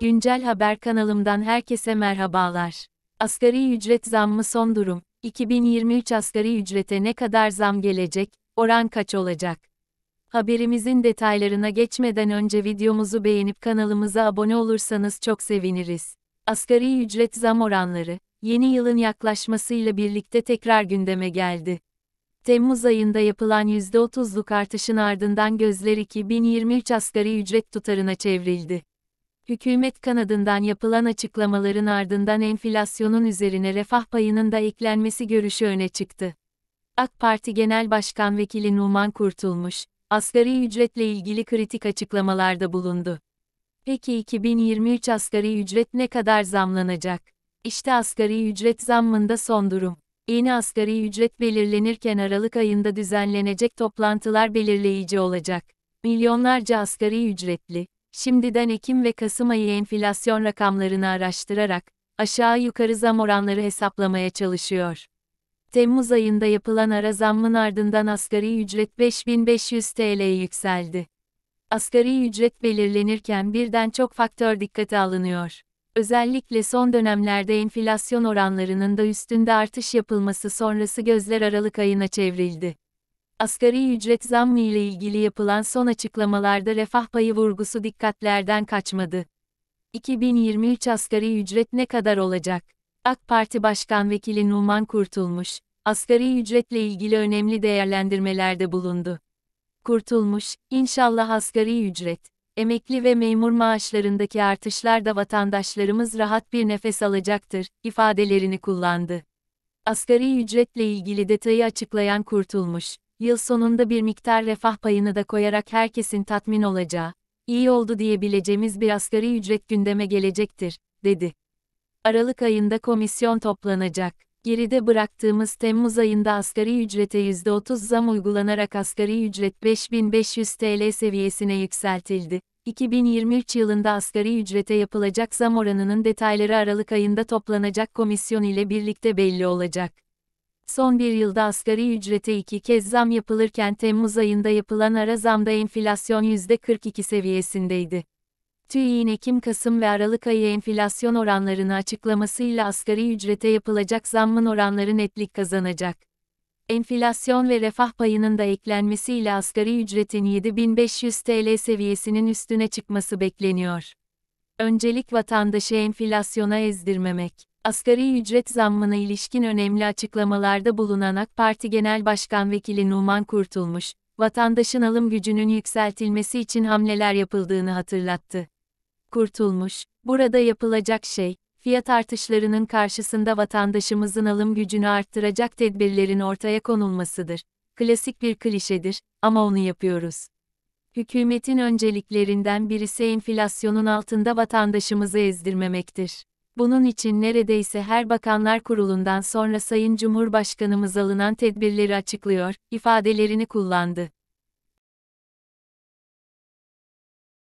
Güncel Haber kanalımdan herkese merhabalar. Asgari ücret zammı son durum. 2023 asgari ücrete ne kadar zam gelecek, oran kaç olacak? Haberimizin detaylarına geçmeden önce videomuzu beğenip kanalımıza abone olursanız çok seviniriz. Asgari ücret zam oranları, yeni yılın yaklaşmasıyla birlikte tekrar gündeme geldi. Temmuz ayında yapılan %30'luk artışın ardından gözler 2023 asgari ücret tutarına çevrildi. Hükümet kanadından yapılan açıklamaların ardından enflasyonun üzerine refah payının da eklenmesi görüşü öne çıktı. AK Parti Genel Başkan Vekili Numan Kurtulmuş, asgari ücretle ilgili kritik açıklamalarda bulundu. Peki 2023 asgari ücret ne kadar zamlanacak? İşte asgari ücret zammında son durum. Yeni asgari ücret belirlenirken Aralık ayında düzenlenecek toplantılar belirleyici olacak. Milyonlarca asgari ücretli, şimdiden Ekim ve Kasım ayı enflasyon rakamlarını araştırarak, aşağı yukarı zam oranları hesaplamaya çalışıyor. Temmuz ayında yapılan ara zammın ardından asgari ücret 5500 TL'ye yükseldi. Asgari ücret belirlenirken birden çok faktör dikkate alınıyor. Özellikle son dönemlerde enflasyon oranlarının da üstünde artış yapılması sonrası gözler Aralık ayına çevrildi. Asgari ücret zammı ile ilgili yapılan son açıklamalarda refah payı vurgusu dikkatlerden kaçmadı. 2023 asgari ücret ne kadar olacak? AK Parti Başkan Vekili Numan Kurtulmuş, asgari ücretle ilgili önemli değerlendirmelerde bulundu. Kurtulmuş, inşallah asgari ücret, emekli ve memur maaşlarındaki artışlar da vatandaşlarımız rahat bir nefes alacaktır, ifadelerini kullandı. Asgari ücretle ilgili detayı açıklayan Kurtulmuş, yıl sonunda bir miktar refah payını da koyarak herkesin tatmin olacağı, iyi oldu diyebileceğimiz bir asgari ücret gündeme gelecektir, dedi. Aralık ayında komisyon toplanacak. Geride bıraktığımız Temmuz ayında asgari ücrete %30 zam uygulanarak asgari ücret 5500 TL seviyesine yükseltildi. 2023 yılında asgari ücrete yapılacak zam oranının detayları Aralık ayında toplanacak komisyon ile birlikte belli olacak. Son bir yılda asgari ücrete iki kez zam yapılırken Temmuz ayında yapılan ara zamda enflasyon %42 seviyesindeydi. TÜİ'nin Ekim-Kasım ve Aralık ayı enflasyon oranlarını açıklamasıyla asgari ücrete yapılacak zammın oranları netlik kazanacak. Enflasyon ve refah payının da eklenmesiyle asgari ücretin 7500 TL seviyesinin üstüne çıkması bekleniyor. Öncelik vatandaşı enflasyona ezdirmemek asgari ücret zammına ilişkin önemli açıklamalarda bulunan AK Parti Genel Başkan Vekili Numan Kurtulmuş, vatandaşın alım gücünün yükseltilmesi için hamleler yapıldığını hatırlattı. Kurtulmuş, burada yapılacak şey, fiyat artışlarının karşısında vatandaşımızın alım gücünü arttıracak tedbirlerin ortaya konulmasıdır. Klasik bir klişedir ama onu yapıyoruz. Hükümetin önceliklerinden birisi enflasyonun altında vatandaşımızı ezdirmemektir. Bunun için neredeyse her bakanlar kurulundan sonra Sayın Cumhurbaşkanımız alınan tedbirleri açıklıyor, ifadelerini kullandı.